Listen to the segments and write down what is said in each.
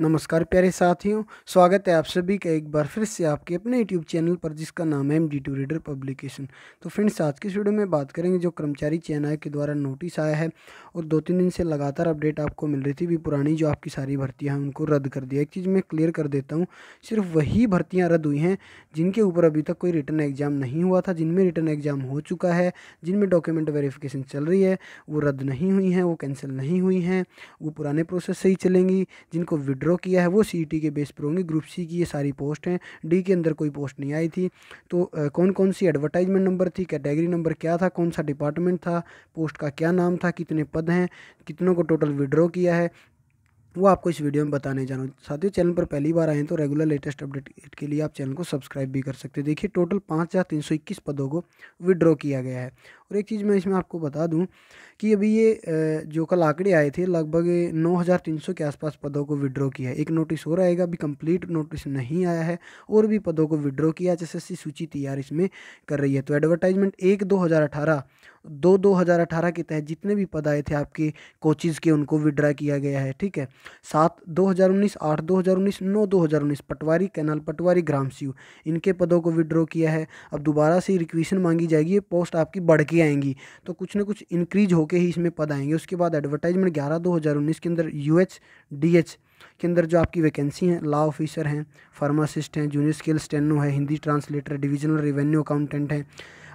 नमस्कार प्यारे साथियों स्वागत है आप सभी का एक बार फिर से आपके अपने यूट्यूब चैनल पर जिसका नाम है M D two reader publication तो फ्रेंड्स आज की वीडियो में बात करेंगे जो कर्मचारी चयन आयोग के द्वारा नोटिस आया है और दो तीन दिन से लगातार अपडेट आपको मिल रही थी भी पुरानी जो आपकी सारी भर्तियाँ हैं उनको रद्द कर दिया एक चीज़ मैं क्लियर कर देता हूँ सिर्फ वही भर्तियाँ रद्द हुई हैं जिनके ऊपर अभी तक कोई रिटर्न एग्जाम नहीं हुआ था जिनमें रिटर्न एग्जाम हो चुका है जिनमें डॉक्यूमेंट वेरिफिकेशन चल रही है वो रद्द नहीं हुई हैं वो कैंसिल नहीं हुई हैं वो पुराने प्रोसेस से ही चलेंगी जिनको विड्रो विड्रॉ किया है वो सी e के बेस पर होंगी ग्रुप सी की ये सारी पोस्ट हैं डी के अंदर कोई पोस्ट नहीं आई थी तो कौन कौन सी एडवर्टाइजमेंट नंबर थी कैटेगरी नंबर क्या था कौन सा डिपार्टमेंट था पोस्ट का क्या नाम था कितने पद हैं कितनों को टोटल विड्रॉ किया है वो आपको इस वीडियो में बताने जा रहा हूँ साथियों चैनल पर पहली बार आए हैं तो रेगुलर लेटेस्ट अपडेट के लिए आप चैनल को सब्सक्राइब भी कर सकते हैं देखिए टोटल पाँच हज़ार तीन सौ इक्कीस पदों को विड्रॉ किया गया है और एक चीज़ मैं इसमें आपको बता दूं कि अभी ये जो कल आंकड़े आए थे लगभग नौ हज़ार तीन सौ के आसपास पदों को विड्रॉ किया है एक नोटिस हो आएगा अभी कंप्लीट नोटिस नहीं आया है और भी पदों को विड्रॉ किया एच सूची तैयार इसमें कर रही है तो एडवर्टाइजमेंट एक दो हज़ार अठारह दो दो हज़ार अठारह के तहत जितने भी पद आए थे आपके कोचिज़ के उनको विड्रा किया गया है ठीक है सात दो हज़ार उन्नीस आठ दो हज़ार उन्नीस नौ दो हज़ार उन्नीस पटवारी कैनाल पटवारी ग्राम सीयू इनके पदों को विड्रॉ किया है अब दोबारा से रिक्वेशन मांगी जाएगी ये पोस्ट आपकी बढ़ के आएंगी तो कुछ ना कुछ इंक्रीज होकर ही इसमें पद आएंगे उसके बाद एडवर्टाइजमेंट ग्यारह दो हज़ार उन्नीस के अंदर यू एच डी एच के अंदर जो आपकी वैकेंसी हैं लॉ ऑफिसर हैं फार्मासिस्ट हैं जूनियर स्किल स्टेनो है Hindi translator divisional revenue accountant हैं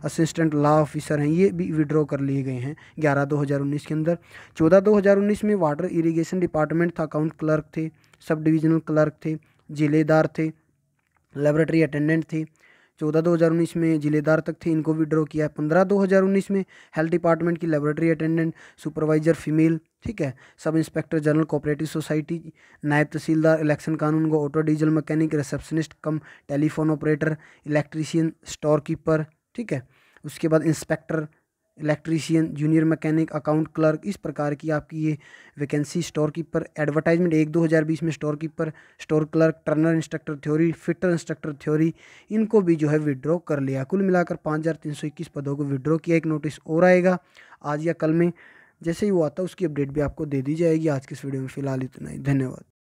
असिस्टेंट लॉ ऑफिसर हैं ये भी विड्रॉ कर लिए गए हैं ग्यारह दो हज़ार उन्नीस के अंदर चौदह दो हज़ार उन्नीस में वाटर इरीगेशन डिपार्टमेंट था अकाउंट क्लर्क थे सब डिविजनल क्लर्क थे जिलेदार थे लेबोरेटरी अटेंडेंट थे चौदह दो हज़ार उन्नीस में जिलेदार तक थे इनको विड्रॉ किया है पंद्रह दो हज़ार उन्नीस में हेल्थ डिपार्टमेंट की लेबोरेटरी अटेंडेंट सुपरवाइजर फीमेल ठीक है sub inspector general cooperative society नायब तहसीलदार इलेक्शन कानून को auto diesel mechanic receptionist cum telephone operator electrician store keeper ठीक है उसके बाद inspector electrician junior mechanic account clerk इस प्रकार की आपकी ये वैकेंसी स्टोर कीपर एडवर्टाइजमेंट एक दो हज़ार बीस में store keeper store clerk turner instructor theory fitter instructor theory इनको भी जो है विड्रॉ कर लिया कुल मिलाकर पाँच हज़ार तीन सौ इक्कीस पदों को विड्रॉ किया एक नोटिस और आएगा आज या कल में जैसे ही वो आता है उसकी अपडेट भी आपको दे दी जाएगी आज की इस वीडियो में फिलहाल इतना ही धन्यवाद